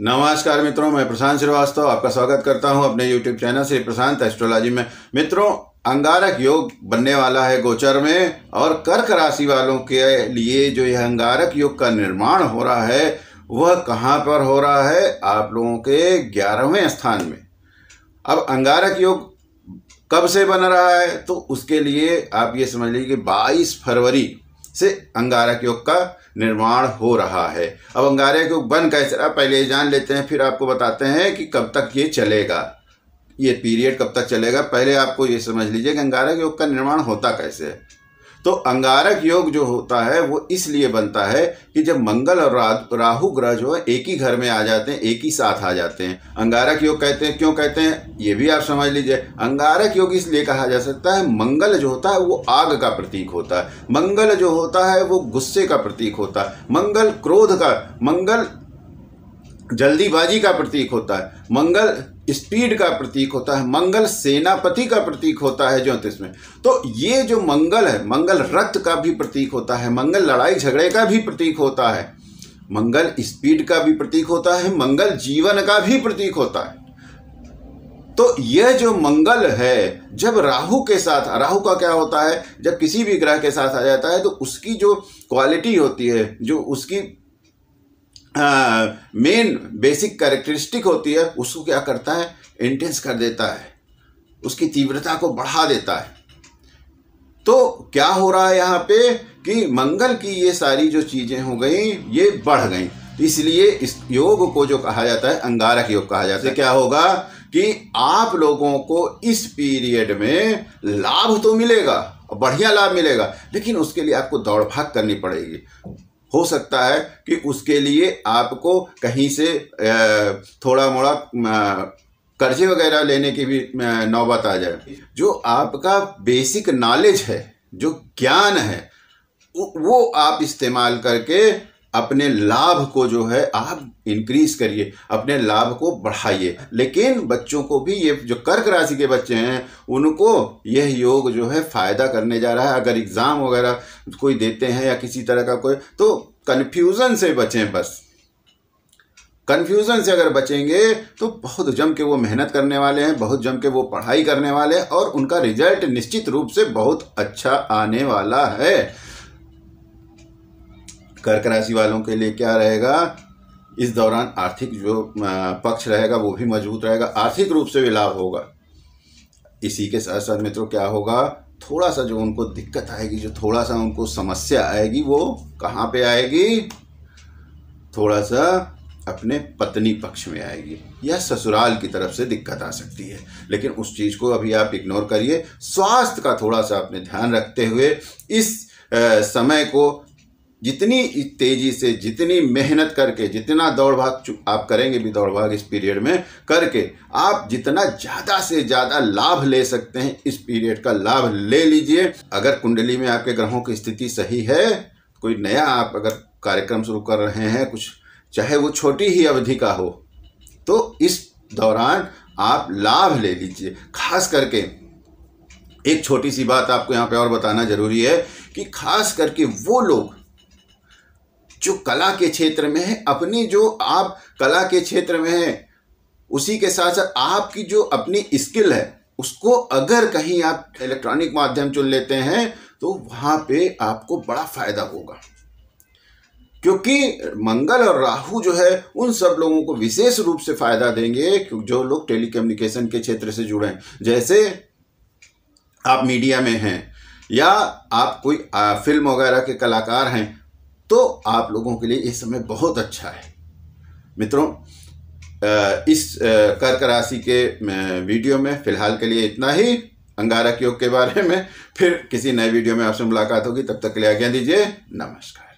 नमस्कार मित्रों मैं प्रशांत श्रीवास्तव आपका स्वागत करता हूं अपने यूट्यूब चैनल से प्रशांत एस्ट्रोलॉजी में मित्रों अंगारक योग बनने वाला है गोचर में और कर्क राशि वालों के लिए जो यह अंगारक योग का निर्माण हो रहा है वह कहाँ पर हो रहा है आप लोगों के ग्यारहवें स्थान में अब अंगारक योग कब से बन रहा है तो उसके लिए आप ये समझ लीजिए कि बाईस फरवरी से अंगारक योग का निर्माण हो रहा है अब अंगारक योग बन कैसे रहा पहले ये जान लेते हैं फिर आपको बताते हैं कि कब तक ये चलेगा ये पीरियड कब तक चलेगा पहले आपको ये समझ लीजिए कि अंगारक योग का निर्माण होता कैसे है तो अंगारक योग जो होता है वो इसलिए बनता है कि जब मंगल और राहु ग्रह जो है एक ही घर में आ जाते हैं एक ही साथ आ जाते हैं अंगारक योग कहते हैं क्यों कहते हैं ये भी आप समझ लीजिए अंगारक योग इसलिए कहा जा सकता है मंगल जो होता है वो आग का प्रतीक होता है मंगल जो होता है वो गुस्से का प्रतीक होता है मंगल क्रोध का मंगल जल्दीबाजी का प्रतीक होता है मंगल स्पीड का प्रतीक होता है मंगल सेनापति का प्रतीक होता है ज्योतिष में तो ये जो मंगल है मंगल रक्त का भी प्रतीक होता है मंगल लड़ाई झगड़े का भी प्रतीक होता है मंगल स्पीड का भी प्रतीक होता है मंगल जीवन का भी प्रतीक होता है तो यह जो मंगल है जब राहु के साथ राहु का क्या होता है जब किसी भी ग्रह के साथ आ जाता है तो उसकी जो क्वालिटी होती है जो उसकी मेन बेसिक कैरेक्टरिस्टिक होती है उसको क्या करता है इंटेंस कर देता है उसकी तीव्रता को बढ़ा देता है तो क्या हो रहा है यहाँ पे कि मंगल की ये सारी जो चीज़ें हो गई ये बढ़ गई तो इसलिए इस योग को जो कहा जाता है अंगारक योग कहा जाता है क्या होगा कि आप लोगों को इस पीरियड में लाभ तो मिलेगा बढ़िया लाभ मिलेगा लेकिन उसके लिए आपको दौड़ भाग करनी पड़ेगी हो सकता है कि उसके लिए आपको कहीं से थोड़ा मोड़ा कर्जे वगैरह लेने की भी नौबत आ जाए जो आपका बेसिक नॉलेज है जो ज्ञान है वो आप इस्तेमाल करके अपने लाभ को जो है आप इंक्रीज करिए अपने लाभ को बढ़ाइए लेकिन बच्चों को भी ये जो कर्क राशि के बच्चे हैं उनको यह योग जो है फ़ायदा करने जा रहा है अगर एग्ज़ाम वगैरह कोई देते हैं या किसी तरह का कोई तो कन्फ्यूज़न से बचें बस कन्फ्यूज़न से अगर बचेंगे तो बहुत जम के वो मेहनत करने वाले हैं बहुत जम के वो पढ़ाई करने वाले हैं और उनका रिजल्ट निश्चित रूप से बहुत अच्छा आने वाला है कर्क राशि वालों के लिए क्या रहेगा इस दौरान आर्थिक जो पक्ष रहेगा वो भी मजबूत रहेगा आर्थिक रूप से भी लाभ होगा इसी के साथ साथ मित्रों क्या होगा थोड़ा सा जो उनको दिक्कत आएगी जो थोड़ा सा उनको समस्या आएगी वो कहाँ पे आएगी थोड़ा सा अपने पत्नी पक्ष में आएगी या ससुराल की तरफ से दिक्कत आ सकती है लेकिन उस चीज़ को अभी आप इग्नोर करिए स्वास्थ्य का थोड़ा सा अपने ध्यान रखते हुए इस समय को जितनी तेजी से जितनी मेहनत करके जितना दौड़ भाग आप करेंगे भी दौड़ भाग इस पीरियड में करके आप जितना ज़्यादा से ज़्यादा लाभ ले सकते हैं इस पीरियड का लाभ ले लीजिए अगर कुंडली में आपके ग्रहों की स्थिति सही है कोई नया आप अगर कार्यक्रम शुरू कर रहे हैं कुछ चाहे वो छोटी ही अवधि का हो तो इस दौरान आप लाभ ले लीजिए खास करके एक छोटी सी बात आपको यहाँ पे और बताना जरूरी है कि खास करके वो लोग जो कला के क्षेत्र में है अपनी जो आप कला के क्षेत्र में है उसी के साथ साथ आपकी जो अपनी स्किल है उसको अगर कहीं आप इलेक्ट्रॉनिक माध्यम चुन लेते हैं तो वहां पे आपको बड़ा फायदा होगा क्योंकि मंगल और राहु जो है उन सब लोगों को विशेष रूप से फायदा देंगे जो लोग टेलीकम्युनिकेशन के क्षेत्र से जुड़े हैं जैसे आप मीडिया में हैं या आप कोई फिल्म वगैरह के कलाकार हैं तो आप लोगों के लिए यह समय बहुत अच्छा है मित्रों इस कर्क राशि के वीडियो में फिलहाल के लिए इतना ही अंगारक योग के बारे में फिर किसी नए वीडियो में आपसे मुलाकात होगी तब तक के लिए आज्ञा दीजिए नमस्कार